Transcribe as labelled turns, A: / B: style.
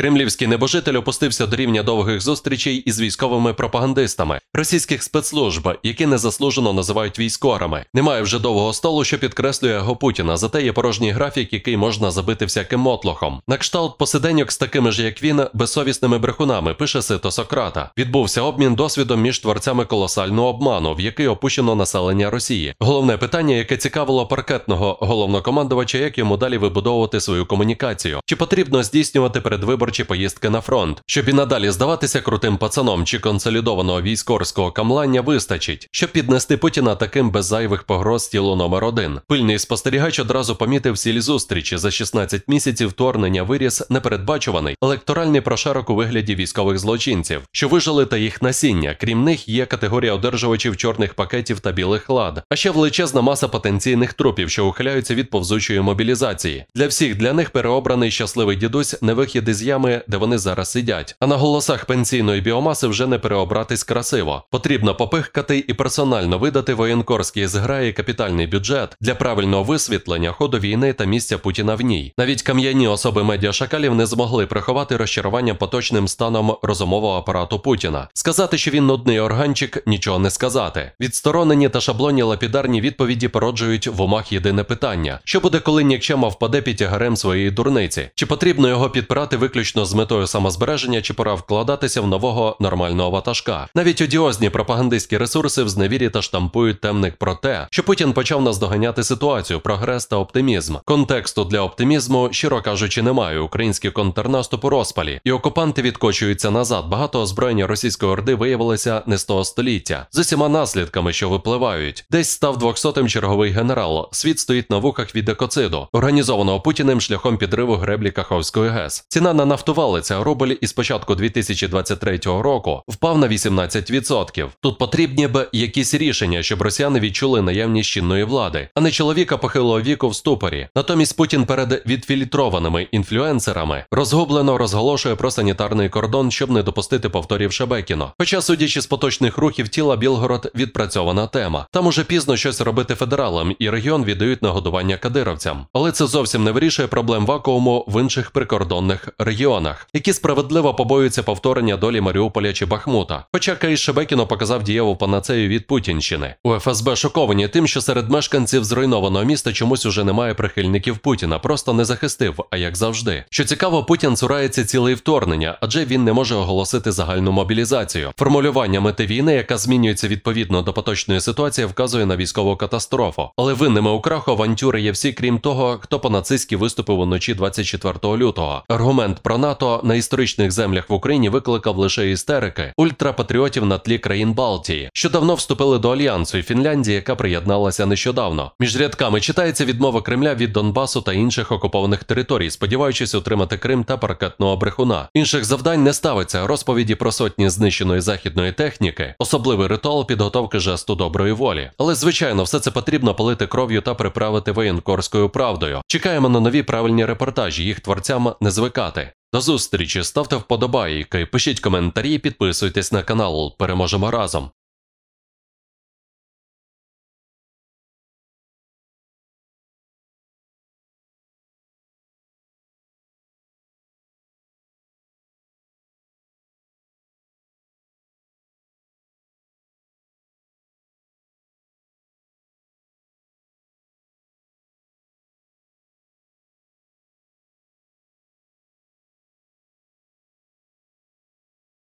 A: Кремлівський небожитель опустився до рівня довгих зустрічей із військовими пропагандистами російських спецслужб, які незаслужено називають військорами. Немає вже довгого столу, що підкреслює його Путіна. Зате є порожній графік, який можна забити всяким мотлохом. На кшталт посиденьок з такими ж, як він, безсовісними брехунами, пише Сито Сократа. Відбувся обмін досвідом між творцями колосального обману, в який опущено населення Росії. Головне питання, яке цікавило паркетного головнокомандувача, як йому далі вибудовувати свою комунікацію, чи потрібно здійснювати передвиборні чи поїздки на фронт, щоб і надалі здаватися крутим пацаном чи консолідованого військорського камлання вистачить, щоб піднести Путіна таким без зайвих погроз тілу номер 1 Пильний спостерігач одразу помітив сіль зустрічі за 16 місяців вторгнення виріс непередбачуваний електоральний прошарок у вигляді військових злочинців, що вижили та їх насіння. Крім них є категорія одержувачів чорних пакетів та білих лад, а ще величезна маса потенційних трупів, що ухиляються від повзучої мобілізації. Для всіх для них переобраний щасливий дідусь не вихід із ями місцями, де вони зараз сидять. А на голосах пенсійної біомаси вже не переобратись красиво. Потрібно попихкати і персонально видати воєнкорській зграї капітальний бюджет для правильного висвітлення ходу війни та місця Путіна в ній. Навіть кам'яні особи медіа Шакалів не змогли приховати розчарування поточним станом розумового апарату Путіна. Сказати, що він нудний органчик, нічого не сказати. Відсторонені та шаблонні лапідарні відповіді породжують в умах єдине питання: що буде, коли нікчема впаде під тягарем своєї дурниці? Чи потрібно його підпирати виключно? виключно з метою самозбереження чи пора вкладатися в нового нормального ватажка. Навіть одіозні пропагандистські ресурси в зневірі та штампують темник про те, що Путін почав наздоганяти ситуацію, прогрес та оптимізм. Контексту для оптимізму, щиро кажучи, немає. Український контрнаступ у розпалі, і окупанти відкочуються назад. Багато озброєння російської орди виявилося не з того століття, з усіма наслідками, що випливають. Десь став 200-м черговий генерал. Світ стоїть на вухах від екоциду, організованого путіним шляхом підриву греблі Каховської ГЕС. Ціна на нафтовалиця рубль із початку 2023 року впав на 18%. Тут потрібні б якісь рішення, щоб росіяни відчули наявність чинної влади, а не чоловіка похилого віку в ступорі. Натомість Путін перед відфільтрованими інфлюенсерами розгублено розголошує про санітарний кордон, щоб не допустити повторів Шебекіно. Хоча, судячи з поточних рухів тіла, Білгород відпрацьована тема. Там уже пізно щось робити федералам, і регіон віддають на годування кадировцям, але це зовсім не вирішує проблем вакууму в інших прикордонних регіонах регіонах, які справедливо побоюються повторення долі Маріуполя чи Бахмута. Хоча Каїш Шебекіно показав дієву панацею від Путінщини. У ФСБ шоковані тим, що серед мешканців зруйнованого міста чомусь уже немає прихильників Путіна, просто не захистив, а як завжди. Що цікаво, Путін цурається цілий вторгнення, адже він не може оголосити загальну мобілізацію. Формулювання мети війни, яка змінюється відповідно до поточної ситуації, вказує на військову катастрофу. Але винними у краху авантюри є всі, крім того, хто по нацистськи виступив уночі 24 лютого. Аргумент про про НАТО на історичних землях в Україні викликав лише істерики ультрапатріотів на тлі країн Балтії, що давно вступили до альянсу і Фінляндії, яка приєдналася нещодавно. Між рядками читається відмова Кремля від Донбасу та інших окупованих територій, сподіваючись отримати Крим та паркетного брехуна. Інших завдань не ставиться розповіді про сотні знищеної західної техніки, особливий ритуал підготовки жесту доброї волі. Але звичайно, все це потрібно полити кров'ю та приправити воєнкорською правдою. Чекаємо на нові правильні репортажі. Їх творцям не звикати. До зустрічі, ставте вподобайки, пишіть коментарі, підписуйтесь на канал. Переможемо разом.